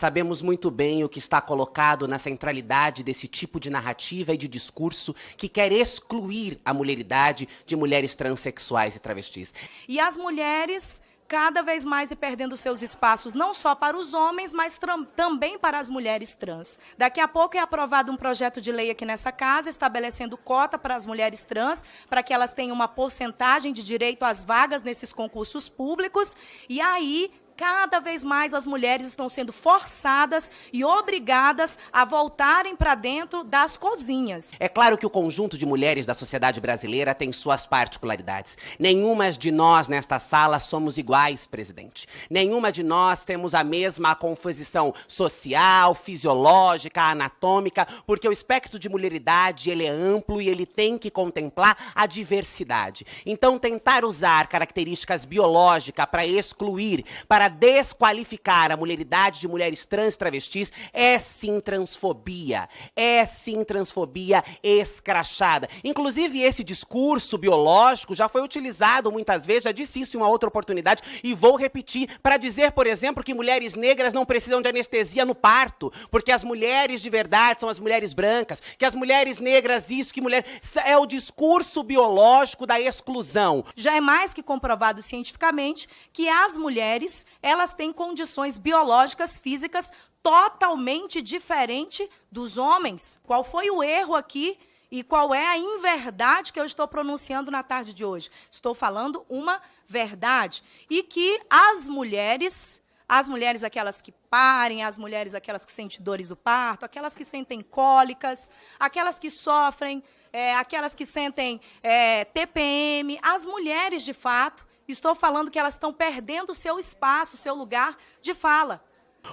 sabemos muito bem o que está colocado na centralidade desse tipo de narrativa e de discurso que quer excluir a mulheridade de mulheres transexuais e travestis. E as mulheres cada vez mais e perdendo seus espaços, não só para os homens, mas também para as mulheres trans. Daqui a pouco é aprovado um projeto de lei aqui nessa casa, estabelecendo cota para as mulheres trans, para que elas tenham uma porcentagem de direito às vagas nesses concursos públicos. E aí cada vez mais as mulheres estão sendo forçadas e obrigadas a voltarem para dentro das cozinhas. É claro que o conjunto de mulheres da sociedade brasileira tem suas particularidades. Nenhuma de nós nesta sala somos iguais, presidente. Nenhuma de nós temos a mesma composição social, fisiológica, anatômica, porque o espectro de mulheridade ele é amplo e ele tem que contemplar a diversidade. Então tentar usar características biológicas para excluir, para desqualificar a mulheridade de mulheres trans e travestis é sim transfobia. É sim transfobia escrachada. Inclusive, esse discurso biológico já foi utilizado muitas vezes, já disse isso em uma outra oportunidade, e vou repetir para dizer, por exemplo, que mulheres negras não precisam de anestesia no parto, porque as mulheres de verdade são as mulheres brancas, que as mulheres negras, isso, que mulher. É o discurso biológico da exclusão. Já é mais que comprovado cientificamente que as mulheres elas têm condições biológicas, físicas totalmente diferente dos homens. Qual foi o erro aqui e qual é a inverdade que eu estou pronunciando na tarde de hoje? Estou falando uma verdade e que as mulheres as mulheres aquelas que parem, as mulheres aquelas que sentem dores do parto, aquelas que sentem cólicas, aquelas que sofrem, é, aquelas que sentem é, TPM, as mulheres de fato, Estou falando que elas estão perdendo o seu espaço, o seu lugar de fala.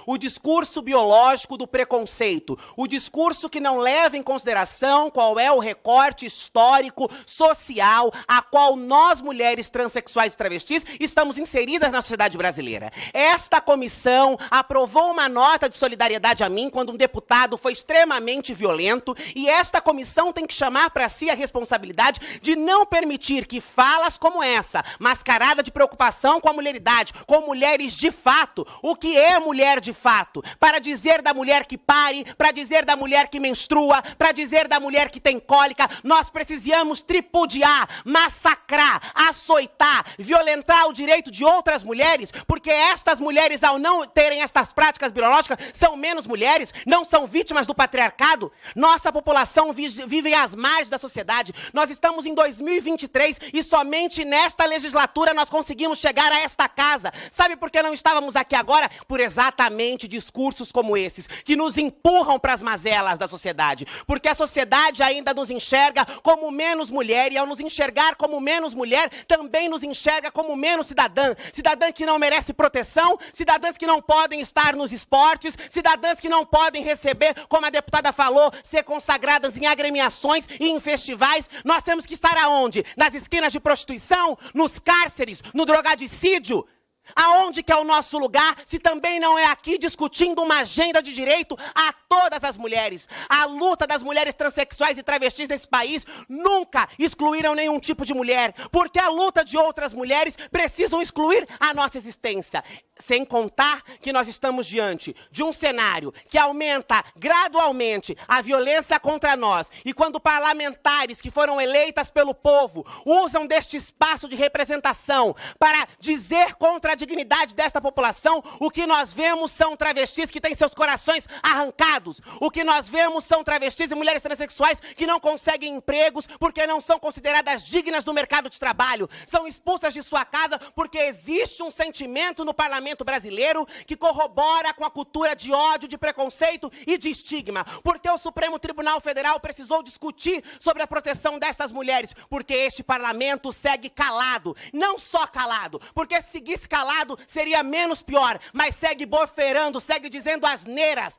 O discurso biológico do preconceito, o discurso que não leva em consideração qual é o recorte histórico, social, a qual nós, mulheres transexuais e travestis, estamos inseridas na sociedade brasileira. Esta comissão aprovou uma nota de solidariedade a mim quando um deputado foi extremamente violento, e esta comissão tem que chamar para si a responsabilidade de não permitir que falas como essa, mascarada de preocupação com a mulheridade, com mulheres de fato, o que é mulher mulher de fato, para dizer da mulher que pare, para dizer da mulher que menstrua, para dizer da mulher que tem cólica, nós precisamos tripudiar, massacrar, açoitar, violentar o direito de outras mulheres, porque estas mulheres, ao não terem estas práticas biológicas, são menos mulheres, não são vítimas do patriarcado. Nossa população vive às margens da sociedade. Nós estamos em 2023 e somente nesta legislatura nós conseguimos chegar a esta casa. Sabe por que não estávamos aqui agora? Por exatamente discursos como esses que nos empurram para as mazelas da sociedade. Porque a sociedade ainda nos enxerga como menos mulher, e ao nos enxergar como menos mulher, também nos enxerga como menos cidadã. Cidadã que não merece proteção, cidadãs que não podem estar nos esportes, cidadãs que não podem receber, como a deputada falou, ser consagradas em agremiações e em festivais. Nós temos que estar aonde? Nas esquinas de prostituição, nos cárceres, no drogadicídio. Aonde que é o nosso lugar, se também não é aqui discutindo uma agenda de direito a todas as mulheres? A luta das mulheres transexuais e travestis nesse país nunca excluíram nenhum tipo de mulher, porque a luta de outras mulheres precisam excluir a nossa existência. Sem contar que nós estamos diante de um cenário que aumenta gradualmente a violência contra nós. E quando parlamentares que foram eleitas pelo povo usam deste espaço de representação para dizer contra dignidade desta população, o que nós vemos são travestis que têm seus corações arrancados. O que nós vemos são travestis e mulheres transexuais que não conseguem empregos porque não são consideradas dignas do mercado de trabalho. São expulsas de sua casa porque existe um sentimento no parlamento brasileiro que corrobora com a cultura de ódio, de preconceito e de estigma. Porque o Supremo Tribunal Federal precisou discutir sobre a proteção destas mulheres, porque este parlamento segue calado. Não só calado, porque se seguisse calado, calado seria menos pior, mas segue boferando, segue dizendo asneiras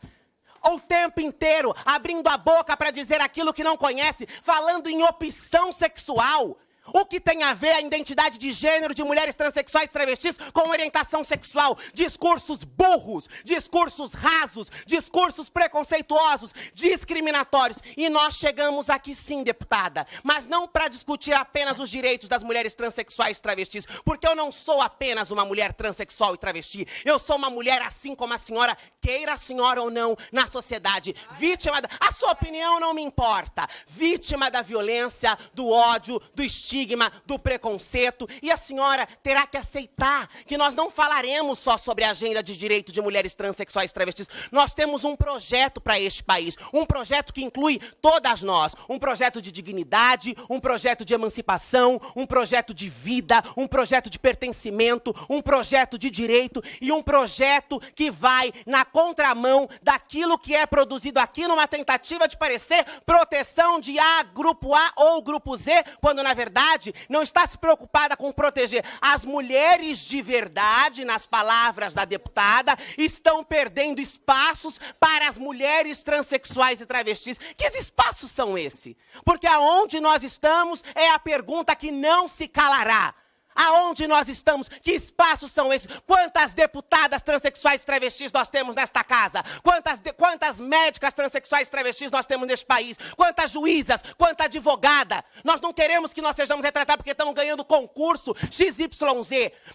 o tempo inteiro, abrindo a boca para dizer aquilo que não conhece, falando em opção sexual. O que tem a ver a identidade de gênero de mulheres transexuais travestis com orientação sexual? Discursos burros, discursos rasos, discursos preconceituosos, discriminatórios. E nós chegamos aqui sim, deputada, mas não para discutir apenas os direitos das mulheres transexuais travestis, porque eu não sou apenas uma mulher transexual e travesti. Eu sou uma mulher assim como a senhora, queira a senhora ou não, na sociedade, vítima da... A sua opinião não me importa. Vítima da violência, do ódio, do estigma estigma, do preconceito, e a senhora terá que aceitar que nós não falaremos só sobre a agenda de direito de mulheres transexuais e travestis. Nós temos um projeto para este país, um projeto que inclui todas nós, um projeto de dignidade, um projeto de emancipação, um projeto de vida, um projeto de pertencimento, um projeto de direito e um projeto que vai na contramão daquilo que é produzido aqui numa tentativa de parecer proteção de A, grupo A ou grupo Z, quando na verdade verdade não está se preocupada com proteger. As mulheres de verdade, nas palavras da deputada, estão perdendo espaços para as mulheres transexuais e travestis. Que espaços são esse? Porque aonde nós estamos é a pergunta que não se calará aonde nós estamos, que espaços são esses, quantas deputadas transexuais travestis nós temos nesta casa, quantas, de, quantas médicas transexuais travestis nós temos neste país, quantas juízas, quanta advogada. Nós não queremos que nós sejamos retratados porque estamos ganhando concurso XYZ.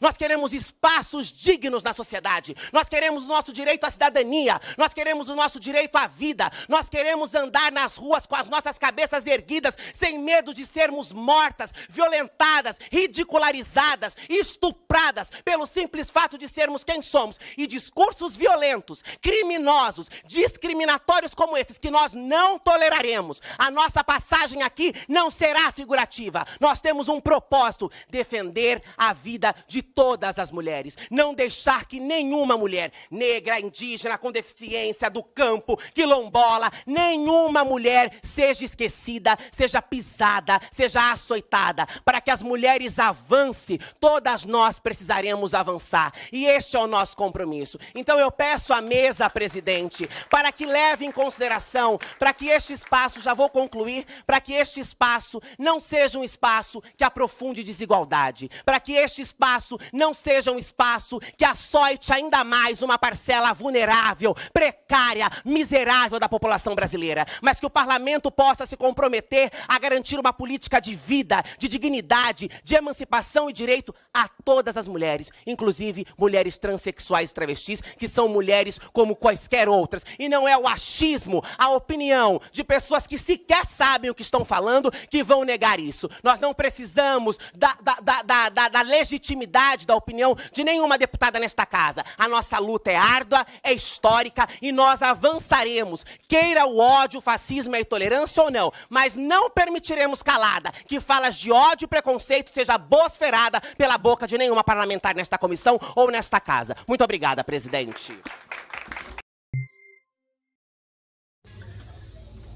Nós queremos espaços dignos na sociedade, nós queremos o nosso direito à cidadania, nós queremos o nosso direito à vida, nós queremos andar nas ruas com as nossas cabeças erguidas, sem medo de sermos mortas, violentadas, ridicularizadas abusadas, estupradas pelo simples fato de sermos quem somos. E discursos violentos, criminosos, discriminatórios como esses que nós não toleraremos. A nossa passagem aqui não será figurativa. Nós temos um propósito: defender a vida de todas as mulheres, não deixar que nenhuma mulher negra, indígena, com deficiência, do campo, quilombola, nenhuma mulher seja esquecida, seja pisada, seja açoitada, para que as mulheres avancem avance, todas nós precisaremos avançar. E este é o nosso compromisso. Então eu peço à mesa, presidente, para que leve em consideração, para que este espaço, já vou concluir, para que este espaço não seja um espaço que aprofunde desigualdade, para que este espaço não seja um espaço que açoite ainda mais uma parcela vulnerável, precária, miserável da população brasileira, mas que o parlamento possa se comprometer a garantir uma política de vida, de dignidade, de emancipação proteção e direito a todas as mulheres, inclusive mulheres transexuais e travestis, que são mulheres como quaisquer outras. E não é o achismo, a opinião de pessoas que sequer sabem o que estão falando que vão negar isso. Nós não precisamos da, da, da, da, da legitimidade da opinião de nenhuma deputada nesta casa. A nossa luta é árdua, é histórica e nós avançaremos, queira o ódio, o fascismo e é a intolerância ou não, mas não permitiremos calada que falas de ódio e preconceito seja bosferada pela boca de nenhuma parlamentar nesta comissão ou nesta casa. Muito obrigada, presidente.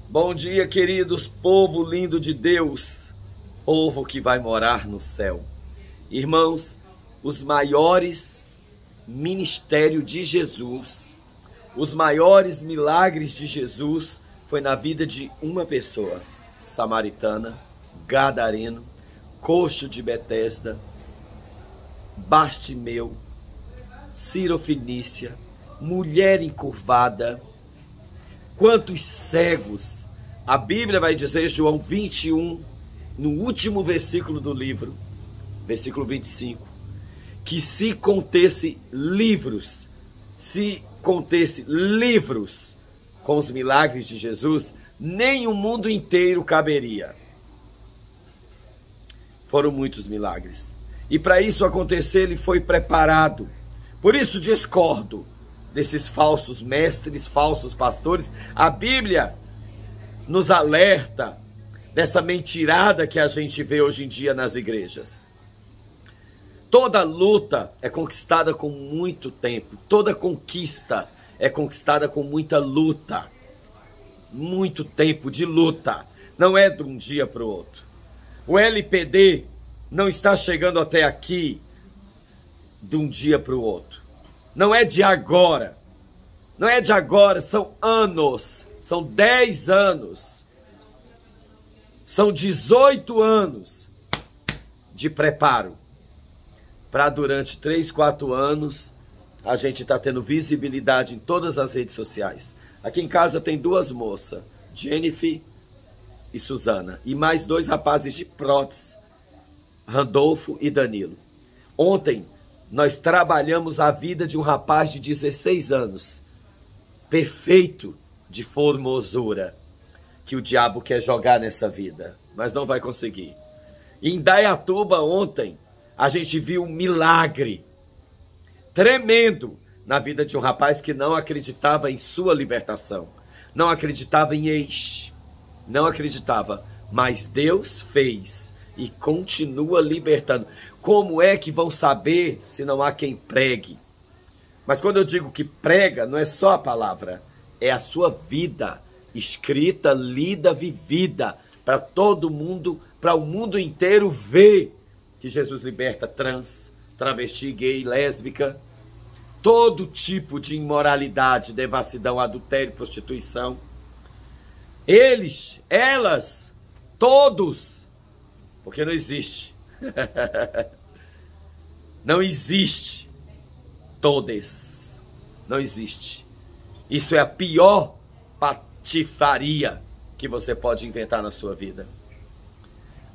Bom dia, queridos, povo lindo de Deus, povo que vai morar no céu. Irmãos, os maiores ministério de Jesus, os maiores milagres de Jesus foi na vida de uma pessoa, samaritana, gadareno, coxo de Betesda, Bastimeu, Cirofinícia, mulher encurvada, quantos cegos. A Bíblia vai dizer, João 21, no último versículo do livro, versículo 25, que se contesse livros, se contesse livros com os milagres de Jesus, nem o mundo inteiro caberia. Foram muitos milagres. E para isso acontecer, ele foi preparado. Por isso discordo desses falsos mestres, falsos pastores. A Bíblia nos alerta dessa mentirada que a gente vê hoje em dia nas igrejas. Toda luta é conquistada com muito tempo, toda conquista é conquistada com muita luta. Muito tempo de luta, não é de um dia para o outro o LPD não está chegando até aqui de um dia para o outro. Não é de agora. Não é de agora, são anos. São 10 anos. São 18 anos de preparo. Para durante 3, 4 anos a gente está tendo visibilidade em todas as redes sociais. Aqui em casa tem duas moças, Jennifer e Suzana. E mais dois rapazes de prótese, Randolfo e Danilo. Ontem, nós trabalhamos a vida de um rapaz de 16 anos, perfeito de formosura, que o diabo quer jogar nessa vida, mas não vai conseguir. Em Dayatuba, ontem, a gente viu um milagre tremendo na vida de um rapaz que não acreditava em sua libertação, não acreditava em ex, não acreditava, mas Deus fez e continua libertando. Como é que vão saber se não há quem pregue? Mas quando eu digo que prega, não é só a palavra, é a sua vida escrita, lida, vivida para todo mundo, para o mundo inteiro ver que Jesus liberta trans, travesti, gay, lésbica, todo tipo de imoralidade, devassidão, adultério, prostituição eles, elas, todos. Porque não existe. não existe todes. Não existe. Isso é a pior patifaria que você pode inventar na sua vida.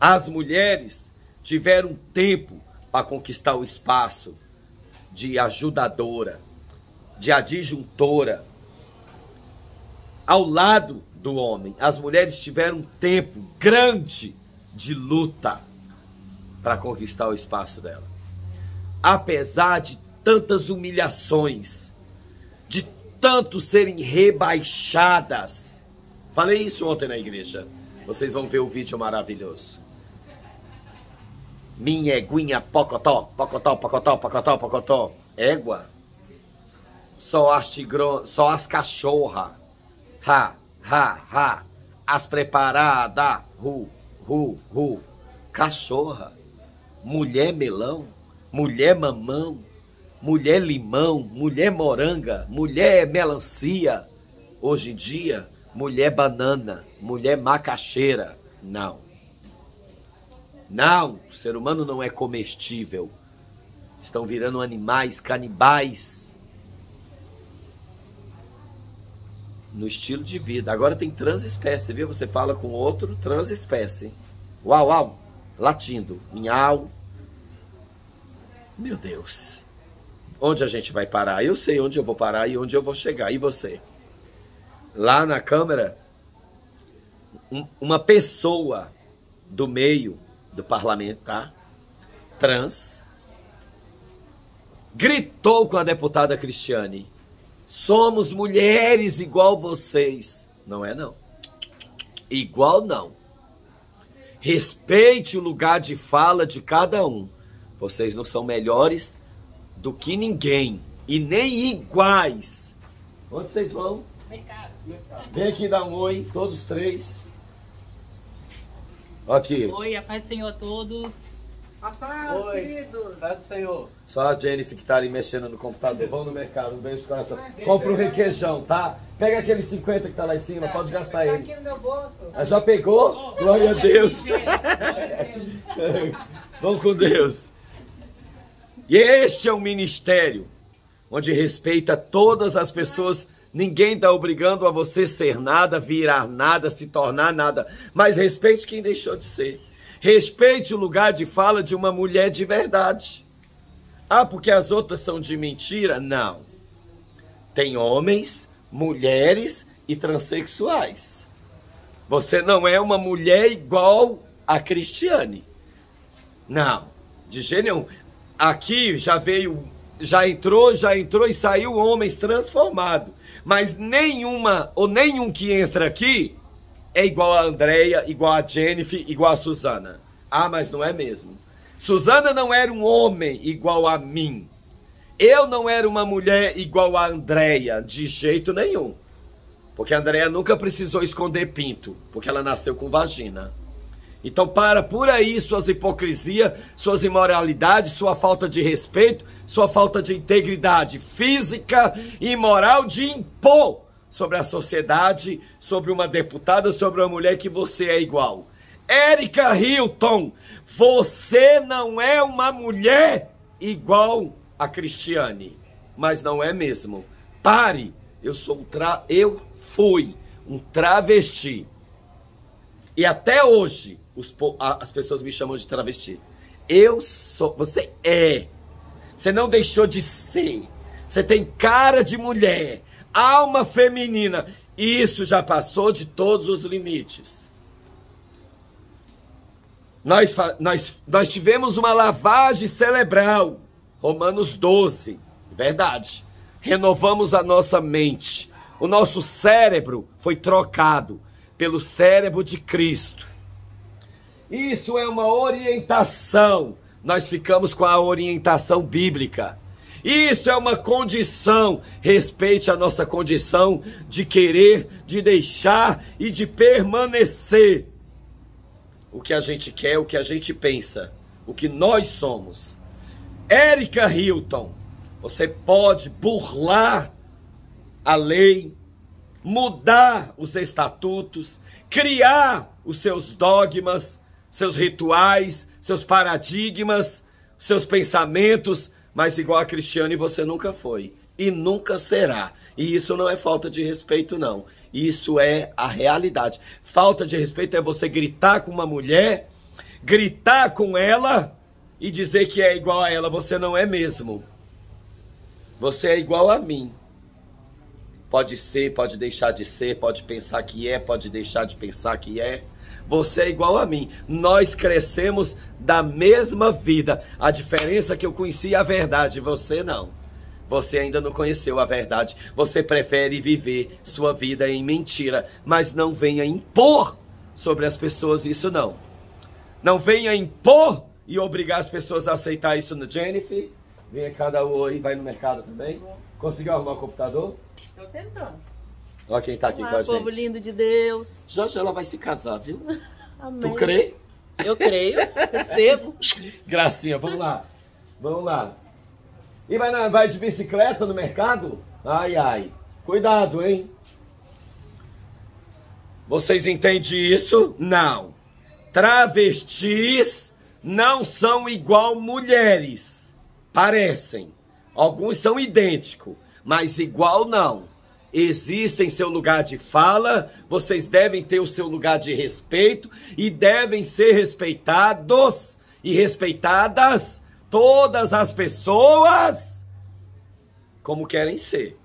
As mulheres tiveram tempo para conquistar o espaço de ajudadora, de adjuntora, ao lado do homem. As mulheres tiveram um tempo grande de luta para conquistar o espaço dela. Apesar de tantas humilhações, de tanto serem rebaixadas. Falei isso ontem na igreja. Vocês vão ver o vídeo maravilhoso. Minha eguinha pocotó, pocotó, pocotó, pocotó, pocotó. Égua. Só as tigrões, só as cachorra. Ha ha, ha. As preparada, ru, ru, ru. Cachorra, mulher melão, mulher mamão, mulher limão, mulher moranga, mulher melancia. Hoje em dia, mulher banana, mulher macaxeira. Não. Não, o ser humano não é comestível. Estão virando animais canibais no estilo de vida. Agora tem transespécie, viu? Você fala com outro, transespécie. Uau, uau, latindo, minhau. Meu Deus. Onde a gente vai parar? Eu sei onde eu vou parar e onde eu vou chegar. E você? Lá na Câmara, um, uma pessoa do meio do parlamento, tá? Trans, gritou com a deputada Cristiane Somos mulheres igual vocês. Não é não. Igual não. Respeite o lugar de fala de cada um. Vocês não são melhores do que ninguém e nem iguais. Onde vocês vão? Mercado. Vem aqui dar um oi, todos três. Aqui. Oi, a paz do Senhor a todos. Rapaz, Oi. querido. Paz do Senhor. Só a Jennifer que tá ali mexendo no computador. Vão no mercado, um beijo de coração. Compra um requeijão, tá? Pega aquele 50 que tá lá em cima, pode gastar ele. Tá aqui no meu bolso. Ah, já pegou? Glória a Deus. Vamos com Deus. E este é um ministério onde respeita todas as pessoas. Ninguém está obrigando a você ser nada, virar nada, se tornar nada. Mas respeite quem deixou de ser. Respeite o lugar de fala de uma mulher de verdade. Ah, porque as outras são de mentira? Não. Tem homens, mulheres e transexuais. Você não é uma mulher igual a Cristiane. Não, de gênero nenhum. Aqui já veio, já entrou, já entrou e saiu homens transformados. Mas nenhuma ou nenhum que entra aqui é igual a Andrea, igual a Jennifer, igual a Susana. Ah, mas não é mesmo. Susana não era um homem igual a mim. Eu não era uma mulher igual a Andrea, de jeito nenhum. Porque a Andrea nunca precisou esconder pinto, porque ela nasceu com vagina. Então para por aí suas hipocrisias, suas imoralidades, sua falta de respeito, sua falta de integridade física e moral de impor sobre a sociedade, sobre uma deputada, sobre uma mulher que você é igual. Érica Hilton, você não é uma mulher igual a Cristiane, mas não é mesmo. Pare, eu sou um tra... eu fui um travesti. E até hoje os... as pessoas me chamam de travesti. Eu sou, você é. Você não deixou de ser. Você tem cara de mulher alma feminina. Isso já passou de todos os limites. Nós, nós, nós tivemos uma lavagem cerebral. Romanos 12. Verdade. Renovamos a nossa mente. O nosso cérebro foi trocado pelo cérebro de Cristo. Isso é uma orientação. Nós ficamos com a orientação bíblica. Isso é uma condição. Respeite a nossa condição de querer, de deixar e de permanecer. O que a gente quer, o que a gente pensa, o que nós somos. Érica Hilton, você pode burlar a lei, mudar os estatutos, criar os seus dogmas, seus rituais, seus paradigmas, seus pensamentos, mas igual a Cristiane você nunca foi e nunca será. E isso não é falta de respeito, não. Isso é a realidade. Falta de respeito é você gritar com uma mulher, gritar com ela e dizer que é igual a ela. Você não é mesmo. Você é igual a mim. Pode ser, pode deixar de ser, pode pensar que é, pode deixar de pensar que é você é igual a mim. Nós crescemos da mesma vida. A diferença é que eu conhecia a verdade, você não. Você ainda não conheceu a verdade. Você prefere viver sua vida em mentira, mas não venha impor sobre as pessoas isso não. Não venha impor e obrigar as pessoas a aceitar isso no Jennifer. Vem cada um aí, vai no mercado também. Conseguiu arrumar o computador? Estou tentando. Olha quem tá aqui Olá, com a gente. povo lindo de Deus. Já já ela vai se casar, viu? Amém. Tu crê? Eu creio, recebo. Gracinha, vamos lá. Vamos lá. E vai, na, vai de bicicleta no mercado? Ai, ai. Cuidado, hein? Vocês entendem isso? Não. Travestis não são igual mulheres. Parecem. Alguns são idênticos, mas igual não existem seu lugar de fala, vocês devem ter o seu lugar de respeito e devem ser respeitados e respeitadas todas as pessoas como querem ser.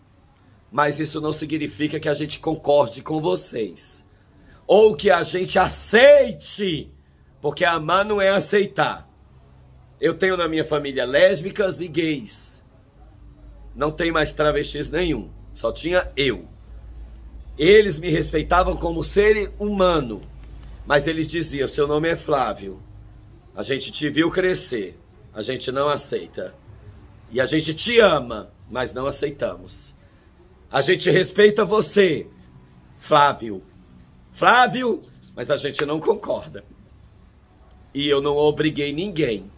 Mas isso não significa que a gente concorde com vocês ou que a gente aceite, porque amar não é aceitar. Eu tenho na minha família lésbicas e gays. Não tem mais travestis nenhum. Só tinha eu. Eles me respeitavam como ser humano, mas eles diziam: seu nome é Flávio. A gente te viu crescer, a gente não aceita. E a gente te ama, mas não aceitamos. A gente respeita você, Flávio. Flávio, mas a gente não concorda. E eu não obriguei ninguém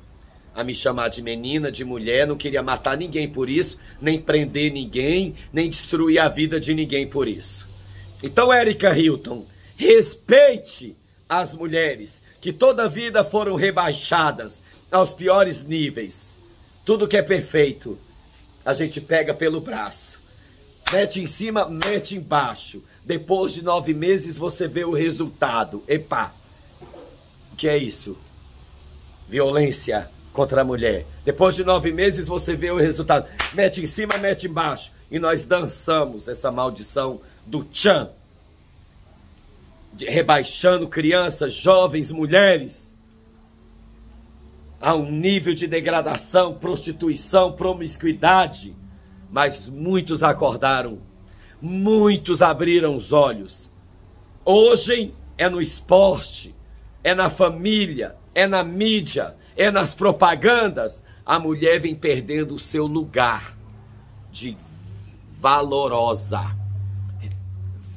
a me chamar de menina, de mulher, não queria matar ninguém por isso, nem prender ninguém, nem destruir a vida de ninguém por isso. Então, Érica Hilton, respeite as mulheres que toda vida foram rebaixadas aos piores níveis. Tudo que é perfeito, a gente pega pelo braço. Mete em cima, mete embaixo. Depois de nove meses você vê o resultado. Epa, O que é isso? Violência contra a mulher. Depois de nove meses você vê o resultado. Mete em cima, mete embaixo. E nós dançamos essa maldição do tchan. De, rebaixando crianças, jovens, mulheres. A um nível de degradação, prostituição, promiscuidade. Mas muitos acordaram. Muitos abriram os olhos. Hoje é no esporte, é na família, é na mídia é nas propagandas, a mulher vem perdendo o seu lugar de valorosa,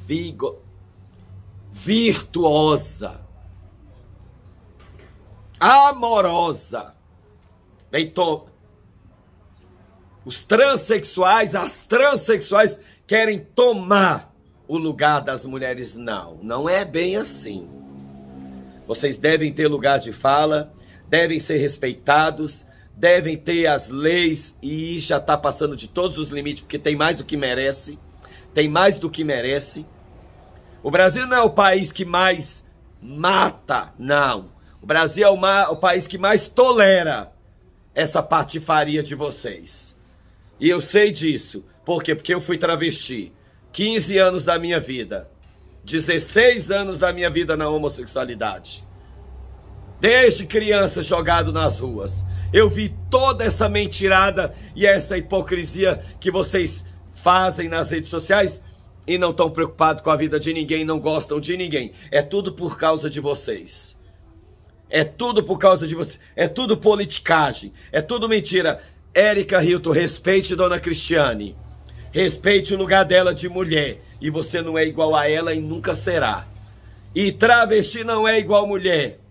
vigo, virtuosa, amorosa. Então, os transexuais, as transexuais querem tomar o lugar das mulheres. Não, não é bem assim. Vocês devem ter lugar de fala, devem ser respeitados, devem ter as leis e já está passando de todos os limites, porque tem mais do que merece, tem mais do que merece. O Brasil não é o país que mais mata, não. O Brasil é o, o país que mais tolera essa patifaria de vocês. E eu sei disso. Por quê? Porque eu fui travesti. 15 anos da minha vida. 16 anos da minha vida na homossexualidade desde criança jogado nas ruas. Eu vi toda essa mentirada e essa hipocrisia que vocês fazem nas redes sociais e não estão preocupados com a vida de ninguém, não gostam de ninguém. É tudo por causa de vocês. É tudo por causa de vocês. É tudo politicagem. É tudo mentira. Érica Hilton, respeite Dona Cristiane. Respeite o lugar dela de mulher. E você não é igual a ela e nunca será. E travesti não é igual mulher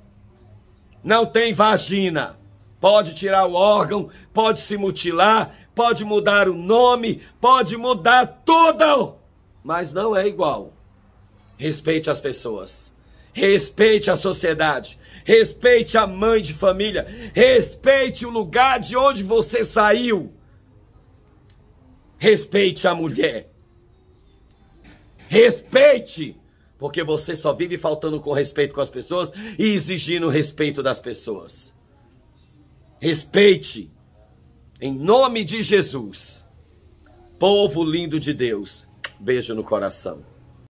não tem vagina. Pode tirar o órgão, pode se mutilar, pode mudar o nome, pode mudar tudo, mas não é igual. Respeite as pessoas, respeite a sociedade, respeite a mãe de família, respeite o lugar de onde você saiu. Respeite a mulher. Respeite porque você só vive faltando com respeito com as pessoas e exigindo respeito das pessoas. Respeite, em nome de Jesus. Povo lindo de Deus, beijo no coração.